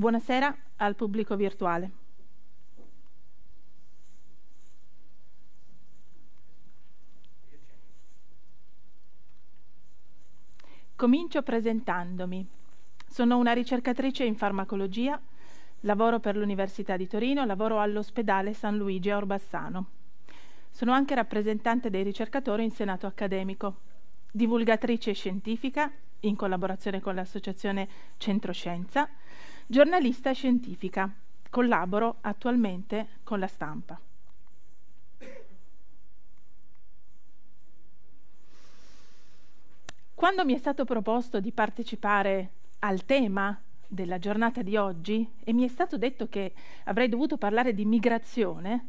Buonasera al pubblico virtuale. Comincio presentandomi. Sono una ricercatrice in farmacologia, lavoro per l'Università di Torino, lavoro all'ospedale San Luigi a Orbassano. Sono anche rappresentante dei ricercatori in Senato accademico, divulgatrice scientifica in collaborazione con l'Associazione Centroscienza, Giornalista scientifica, collaboro attualmente con la stampa. Quando mi è stato proposto di partecipare al tema della giornata di oggi e mi è stato detto che avrei dovuto parlare di migrazione,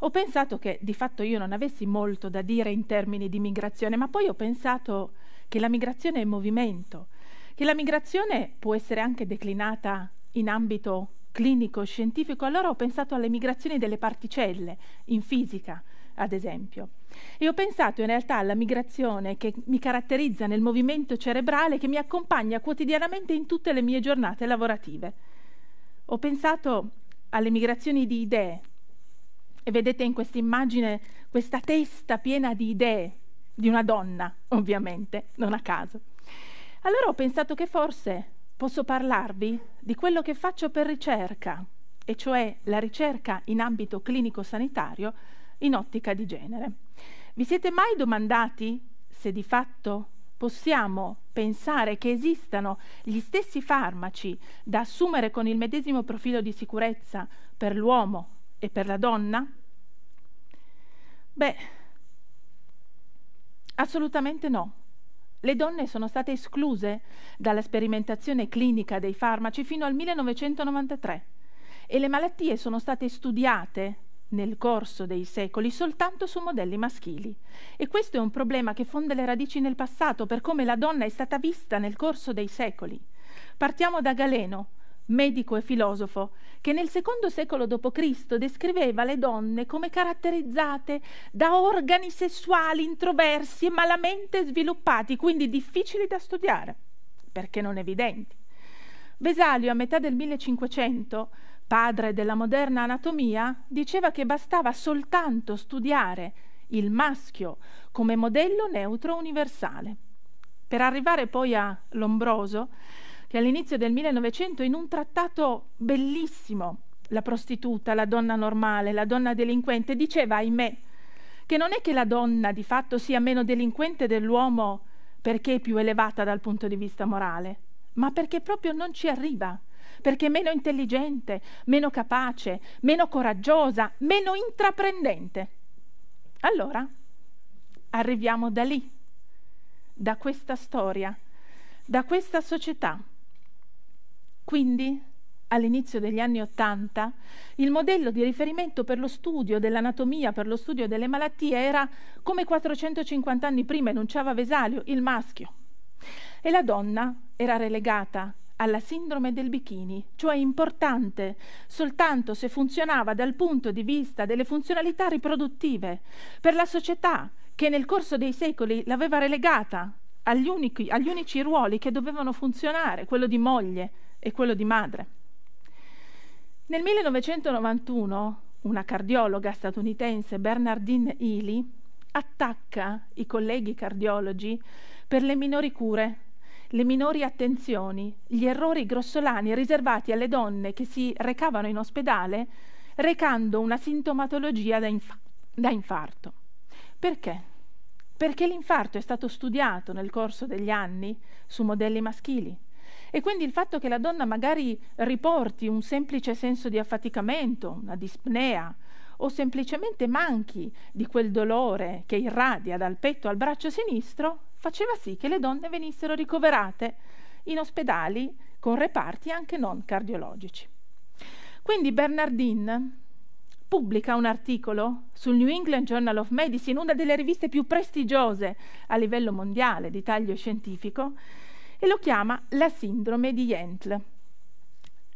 ho pensato che di fatto io non avessi molto da dire in termini di migrazione, ma poi ho pensato che la migrazione è movimento che la migrazione può essere anche declinata in ambito clinico scientifico, allora ho pensato alle migrazioni delle particelle in fisica, ad esempio. E ho pensato in realtà alla migrazione che mi caratterizza nel movimento cerebrale che mi accompagna quotidianamente in tutte le mie giornate lavorative. Ho pensato alle migrazioni di idee. E vedete in questa immagine questa testa piena di idee di una donna, ovviamente, non a caso. Allora ho pensato che forse posso parlarvi di quello che faccio per ricerca, e cioè la ricerca in ambito clinico-sanitario in ottica di genere. Vi siete mai domandati se di fatto possiamo pensare che esistano gli stessi farmaci da assumere con il medesimo profilo di sicurezza per l'uomo e per la donna? Beh, assolutamente no. Le donne sono state escluse dalla sperimentazione clinica dei farmaci fino al 1993 e le malattie sono state studiate nel corso dei secoli soltanto su modelli maschili. E questo è un problema che fonde le radici nel passato per come la donna è stata vista nel corso dei secoli. Partiamo da Galeno, medico e filosofo, che nel secondo secolo d.C. descriveva le donne come caratterizzate da organi sessuali introversi e malamente sviluppati, quindi difficili da studiare, perché non evidenti. Vesalio, a metà del 1500, padre della moderna anatomia, diceva che bastava soltanto studiare il maschio come modello neutro universale. Per arrivare poi a Lombroso, che all'inizio del 1900 in un trattato bellissimo, la prostituta, la donna normale, la donna delinquente, diceva, ahimè, che non è che la donna di fatto sia meno delinquente dell'uomo perché è più elevata dal punto di vista morale, ma perché proprio non ci arriva, perché è meno intelligente, meno capace, meno coraggiosa, meno intraprendente. Allora, arriviamo da lì, da questa storia, da questa società quindi, all'inizio degli anni Ottanta, il modello di riferimento per lo studio dell'anatomia, per lo studio delle malattie, era come 450 anni prima enunciava Vesalio, il maschio. E la donna era relegata alla sindrome del bikini, cioè importante soltanto se funzionava dal punto di vista delle funzionalità riproduttive per la società che nel corso dei secoli l'aveva relegata agli unici, agli unici ruoli che dovevano funzionare, quello di moglie, e quello di madre. Nel 1991 una cardiologa statunitense, Bernardine Ely, attacca i colleghi cardiologi per le minori cure, le minori attenzioni, gli errori grossolani riservati alle donne che si recavano in ospedale recando una sintomatologia da, inf- da infarto. Perché? Perché l'infarto è stato studiato nel corso degli anni su modelli maschili e quindi il fatto che la donna magari riporti un semplice senso di affaticamento, una dispnea, o semplicemente manchi di quel dolore che irradia dal petto al braccio sinistro, faceva sì che le donne venissero ricoverate in ospedali con reparti anche non cardiologici. Quindi Bernardin pubblica un articolo sul New England Journal of Medicine, una delle riviste più prestigiose a livello mondiale di taglio scientifico, e lo chiama la sindrome di Yentl.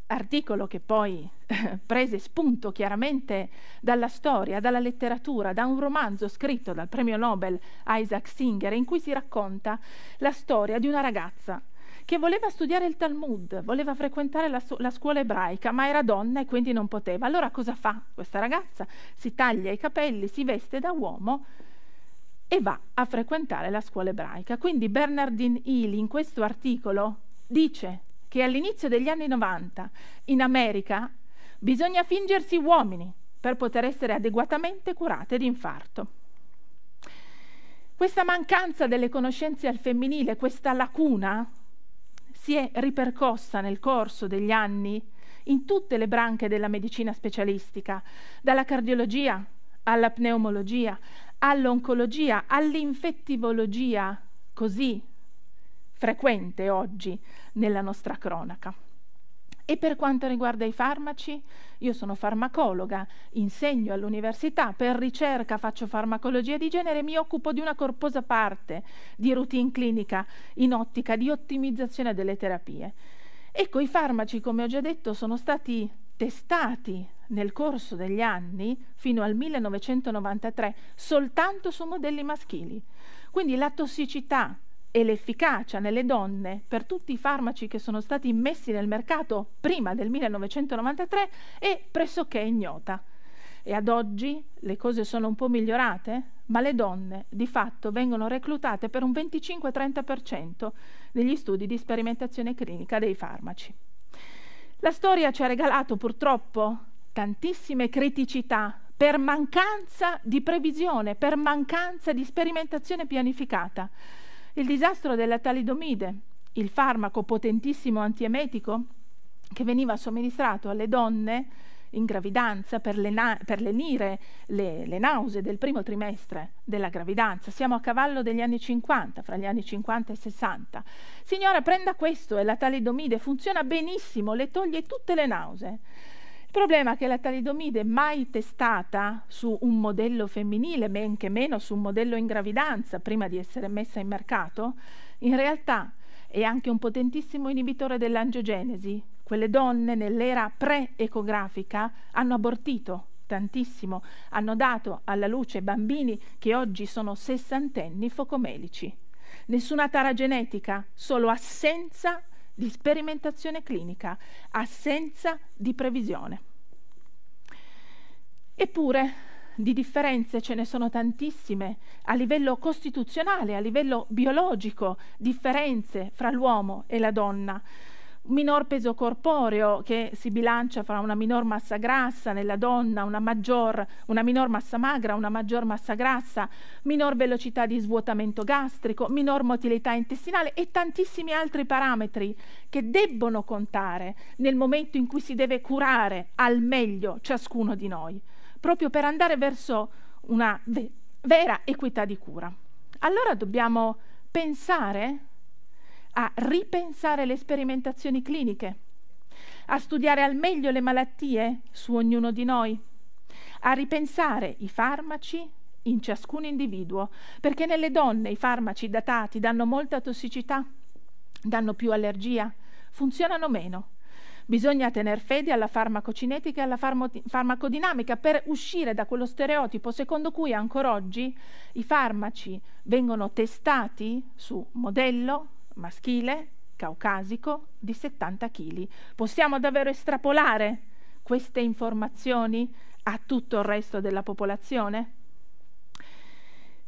Articolo che poi eh, prese spunto chiaramente dalla storia, dalla letteratura, da un romanzo scritto dal premio Nobel Isaac Singer in cui si racconta la storia di una ragazza che voleva studiare il Talmud, voleva frequentare la, la, scuola ebraica, ma era donna e quindi non poteva. Allora cosa fa questa ragazza? Si taglia i capelli, si veste da uomo e va a frequentare la scuola ebraica. Quindi Bernardine Ely in questo articolo dice che all'inizio degli anni 90 in America bisogna fingersi uomini per poter essere adeguatamente curate di infarto. Questa mancanza delle conoscenze al femminile, questa lacuna, si è ripercossa nel corso degli anni in tutte le branche della medicina specialistica, dalla cardiologia alla pneumologia, all'oncologia, all'infettivologia, così frequente oggi nella nostra cronaca. E per quanto riguarda i farmaci, io sono farmacologa, insegno all'università, per ricerca faccio farmacologia di genere, e mi occupo di una corposa parte di routine clinica in ottica di ottimizzazione delle terapie. Ecco, i farmaci, come ho già detto, sono stati testati nel corso degli anni, fino al 1993, soltanto su modelli maschili. Quindi la tossicità e l'efficacia nelle donne per tutti i farmaci che sono stati immessi nel mercato prima del 1993 è pressoché ignota. E ad oggi le cose sono un po' migliorate, ma le donne di fatto vengono reclutate per un 25-30% negli studi di sperimentazione clinica dei farmaci. La storia ci ha regalato purtroppo tantissime criticità per mancanza di previsione, per mancanza di sperimentazione pianificata. Il disastro della talidomide, il farmaco potentissimo antiemetico che veniva somministrato alle donne in gravidanza per, lena- per lenire le, le nausee del primo trimestre della gravidanza. Siamo a cavallo degli anni 50, fra gli anni 50 e 60. Signora, prenda questo e la talidomide funziona benissimo, le toglie tutte le nausee. Problema è che la talidomide mai testata su un modello femminile, men che meno su un modello in gravidanza prima di essere messa in mercato, in realtà è anche un potentissimo inibitore dell'angiogenesi. Quelle donne nell'era pre-ecografica hanno abortito tantissimo, hanno dato alla luce bambini che oggi sono sessantenni focomelici. Nessuna tara genetica, solo assenza di di sperimentazione clinica, assenza di previsione. Eppure di differenze ce ne sono tantissime a livello costituzionale, a livello biologico, differenze fra l'uomo e la donna minor peso corporeo che si bilancia fra una minor massa grassa nella donna, una, maggior, una minor massa magra, una maggior massa grassa, minor velocità di svuotamento gastrico, minor motilità intestinale e tantissimi altri parametri che debbono contare nel momento in cui si deve curare al meglio ciascuno di noi, proprio per andare verso una ve vera equità di cura. Allora dobbiamo pensare a ripensare le sperimentazioni cliniche, a studiare al meglio le malattie su ognuno di noi, a ripensare i farmaci in ciascun individuo, perché nelle donne i farmaci datati danno molta tossicità, danno più allergia, funzionano meno. Bisogna tener fede alla farmacocinetica e alla farmacodinamica per uscire da quello stereotipo secondo cui ancora oggi i farmaci vengono testati su modello, maschile, caucasico, di 70 kg. Possiamo davvero estrapolare queste informazioni a tutto il resto della popolazione?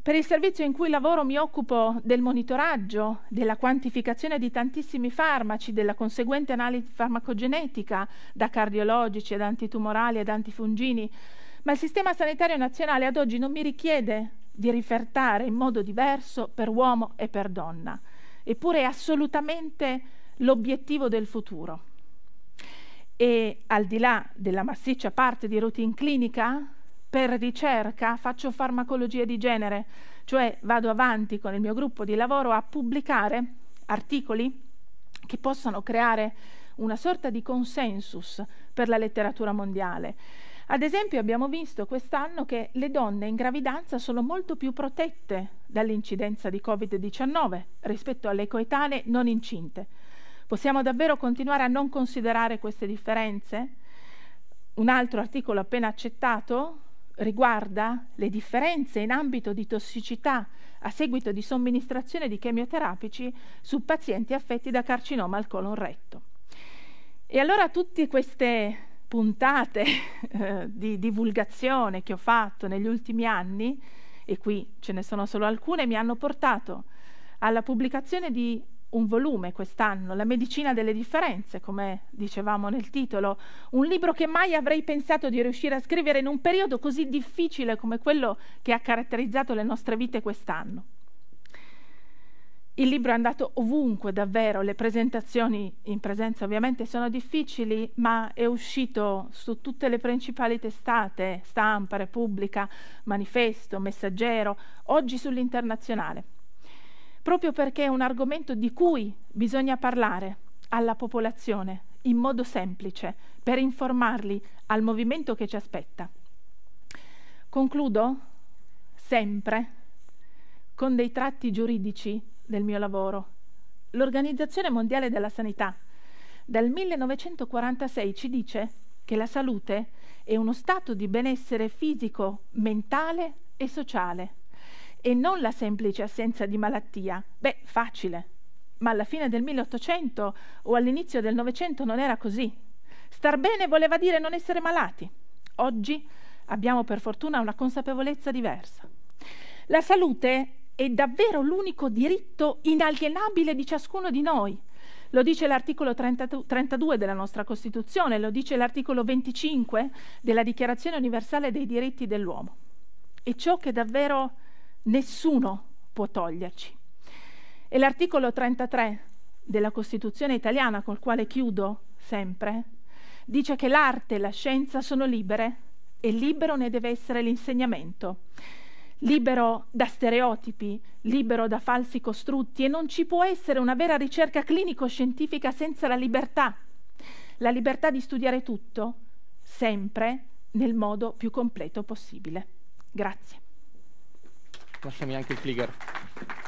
Per il servizio in cui lavoro mi occupo del monitoraggio, della quantificazione di tantissimi farmaci, della conseguente analisi farmacogenetica da cardiologici ad antitumorali ad antifungini, ma il sistema sanitario nazionale ad oggi non mi richiede di rifertare in modo diverso per uomo e per donna eppure è assolutamente l'obiettivo del futuro. E al di là della massiccia parte di routine clinica, per ricerca faccio farmacologia di genere, cioè vado avanti con il mio gruppo di lavoro a pubblicare articoli che possano creare una sorta di consensus per la letteratura mondiale ad esempio abbiamo visto quest'anno che le donne in gravidanza sono molto più protette dall'incidenza di Covid-19 rispetto alle coetanee non incinte. Possiamo davvero continuare a non considerare queste differenze? Un altro articolo appena accettato riguarda le differenze in ambito di tossicità a seguito di somministrazione di chemioterapici su pazienti affetti da carcinoma al colon retto. E allora tutte queste puntate eh, di divulgazione che ho fatto negli ultimi anni, e qui ce ne sono solo alcune, mi hanno portato alla pubblicazione di un volume quest'anno, La medicina delle differenze, come dicevamo nel titolo, un libro che mai avrei pensato di riuscire a scrivere in un periodo così difficile come quello che ha caratterizzato le nostre vite quest'anno. Il libro è andato ovunque, davvero, le presentazioni in presenza ovviamente sono difficili, ma è uscito su tutte le principali testate, stampa, Repubblica, Manifesto, Messaggero, oggi sull'internazionale. Proprio perché è un argomento di cui bisogna parlare alla popolazione in modo semplice, per informarli al movimento che ci aspetta. Concludo sempre con dei tratti giuridici del mio lavoro. L'Organizzazione Mondiale della Sanità dal 1946 ci dice che la salute è uno stato di benessere fisico, mentale e sociale e non la semplice assenza di malattia. Beh, facile, ma alla fine del 1800 o all'inizio del Novecento non era così. Star bene voleva dire non essere malati. Oggi abbiamo per fortuna una consapevolezza diversa. La salute è davvero l'unico diritto inalienabile di ciascuno di noi. Lo dice l'articolo 30, 32 della nostra Costituzione, lo dice l'articolo 25 della Dichiarazione universale dei diritti dell'uomo. È ciò che davvero nessuno può toglierci. E l'articolo 33 della Costituzione italiana, col quale chiudo sempre, dice che l'arte e la scienza sono libere e libero ne deve essere l'insegnamento libero da stereotipi, libero da falsi costrutti e non ci può essere una vera ricerca clinico-scientifica senza la libertà, la libertà di studiare tutto, sempre nel modo più completo possibile. Grazie. Lasciami anche il Flieger.